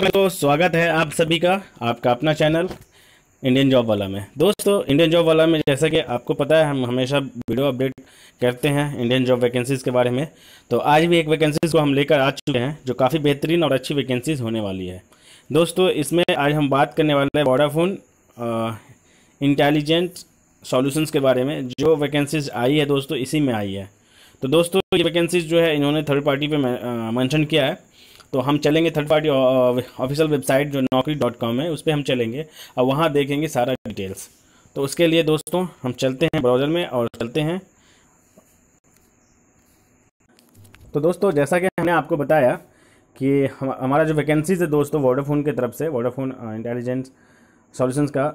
दोस्तों स्वागत है आप सभी का आपका अपना चैनल इंडियन जॉब वाला में दोस्तों इंडियन जॉब वाला में जैसा कि आपको पता है हम हमेशा वीडियो अपडेट करते हैं इंडियन जॉब वैकेंसीज़ के बारे में तो आज भी एक वैकेंसीज़ को हम लेकर आ चुके हैं जो काफ़ी बेहतरीन और अच्छी वैकेंसीज़ होने वाली है दोस्तों इसमें आज हम बात करने वाले हैं वोडाफोन इंटेलिजेंट सॉल्यूशंस के बारे में जो वैकेंसीज आई है दोस्तों इसी में आई है तो दोस्तों ये वैकेंसीज जो है इन्होंने थर्ड पार्टी पे मेंशन किया है तो हम चलेंगे थर्ड पार्टी ऑफिशियल वेबसाइट जो नौकरी डॉट कॉम है उस पर हम चलेंगे और वहाँ देखेंगे सारा डिटेल्स तो उसके लिए दोस्तों हम चलते हैं ब्राउज़र में और चलते हैं तो दोस्तों जैसा कि हमने आपको बताया कि हम हमारा जो वैकेंसीज है दोस्तों वोडाफोन की तरफ से वोडाफोन इंटेलिजेंस सॉल्यूशंस का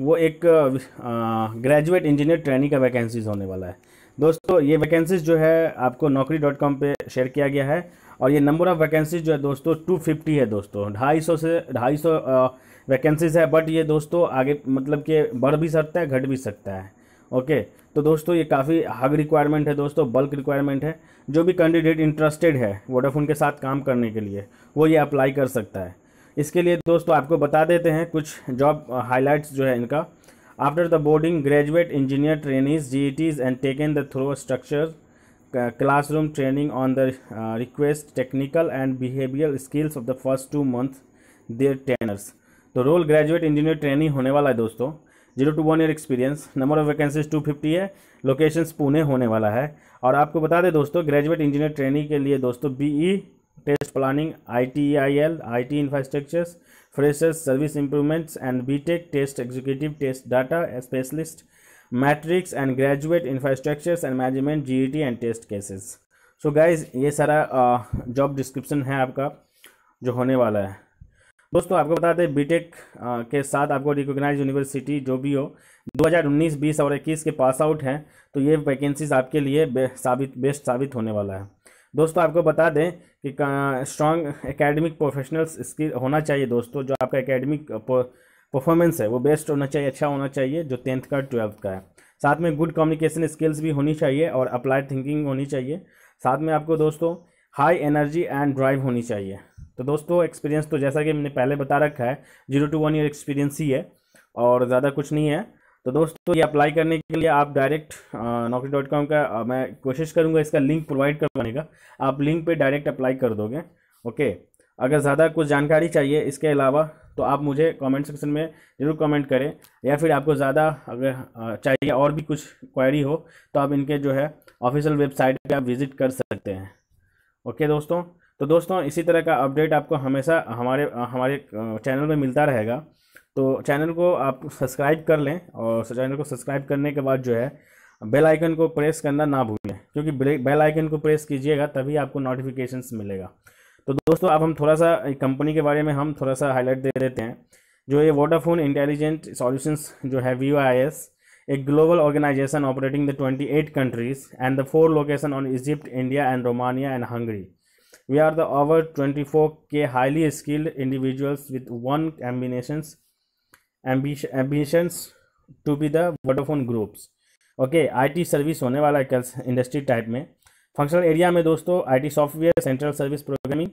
वो एक ग्रेजुएट इंजीनियर ट्रेनिंग का वैकेंसीज होने वाला है दोस्तों ये वैकेंसीज जो है आपको नौकरी डॉट कॉम पर शेयर किया गया है और ये नंबर ऑफ़ वैकेंसीज जो है दोस्तों टू फिफ्टी है दोस्तों ढाई सौ से ढाई सौ वैकेंसीज है बट ये दोस्तों आगे मतलब कि बढ़ भी सकता है घट भी सकता है ओके तो दोस्तों ये काफ़ी हग रिक्वायरमेंट है दोस्तों बल्क रिक्वायरमेंट है जो भी कैंडिडेट इंटरेस्टेड है वोडाफोन के साथ काम करने के लिए वो ये अप्लाई कर सकता है इसके लिए दोस्तों आपको बता देते हैं कुछ जॉब हाईलाइट्स जो है इनका after the boarding graduate engineer trainees G Ts and taken the throw structure classroom training on the request technical and behaviour skills of the first two month their their trainers तो role graduate engineer training होने वाला है दोस्तों zero to one year experience number of vacancies two fifty है location Pune होने वाला है और आपको बता दें दोस्तों ग्रेजुएट इंजीनियर ट्रेनिंग के लिए दोस्तों B E test planning I T I L I T infrastructures freshers service improvements and B tech test executive test data specialist matrix and graduate infrastructures and management GET and test cases so guys ये सारा job description है आपका जो होने वाला है दोस्तों आपको बता दें बीटेक के साथ आपको रिकोगनाइज यूनिवर्सिटी जो भी हो 2019, 20 और 21 के पास आउट हैं तो ये वैकेंसीज आपके लिए बे, साबित बेस्ट साबित होने वाला है दोस्तों आपको बता दें कि स्ट्रांग एकेडमिक प्रोफेशनल्स स्किल होना चाहिए दोस्तों जो आपका एकेडमिक परफॉर्मेंस है वो बेस्ट होना चाहिए अच्छा होना चाहिए जो टेंथ का ट्वेल्थ का है साथ में गुड कम्युनिकेशन स्किल्स भी होनी चाहिए और अप्लाइड थिंकिंग होनी चाहिए साथ में आपको दोस्तों हाई एनर्जी एंड ड्राइव होनी चाहिए तो दोस्तों एक्सपीरियंस तो जैसा कि मैंने पहले बता रखा है zero to one year experience ही है और ज़्यादा कुछ नहीं है तो दोस्तों ये अप्लाई करने के लिए आप डायरेक्ट नौकरी डॉट कॉम का आ, मैं कोशिश करूँगा इसका लिंक प्रोवाइड करवाने का आप लिंक पे डायरेक्ट अप्लाई कर दोगे ओके अगर ज़्यादा कुछ जानकारी चाहिए इसके अलावा तो आप मुझे कमेंट सेक्शन में ज़रूर कमेंट करें या फिर आपको ज़्यादा अगर चाहिए और भी कुछ क्वारी हो तो आप इनके जो है ऑफिशियल वेबसाइट पर आप विज़िट कर सकते हैं ओके दोस्तों तो दोस्तों इसी तरह का अपडेट आपको हमेशा हमारे हमारे चैनल में मिलता रहेगा तो चैनल को आप सब्सक्राइब कर लें और चैनल को सब्सक्राइब करने के बाद जो है बेल आइकन को प्रेस करना ना भूलें क्योंकि बेल आइकन को प्रेस कीजिएगा तभी आपको नोटिफिकेशंस मिलेगा तो दोस्तों अब हम थोड़ा सा कंपनी के बारे में हम थोड़ा सा हाईलाइट दे देते हैं जो ये वोडाफोन इंटेलिजेंट सॉल्यूशन जो है वी आई एस एक global organisation operating the twenty eight countries and the four location on Egypt India and Romania and Hungary we are the over twenty four K highly skilled individuals with one ambitions ambitions to be the Vodafone groups okay I T service होने वाला है industry type में functional area में दोस्तों IT software central service programming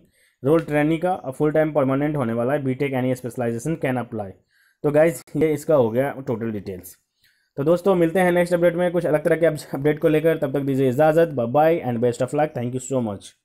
role training का full time permanent होने वाला है B tech any specialisation can apply तो गाइज ये इसका हो गया टोटल डिटेल्स तो दोस्तों मिलते हैं नेक्स्ट अपडेट में कुछ अलग तरह के अपडेट को लेकर तब तक दीजिए इजाजत bye and best of luck thank you so much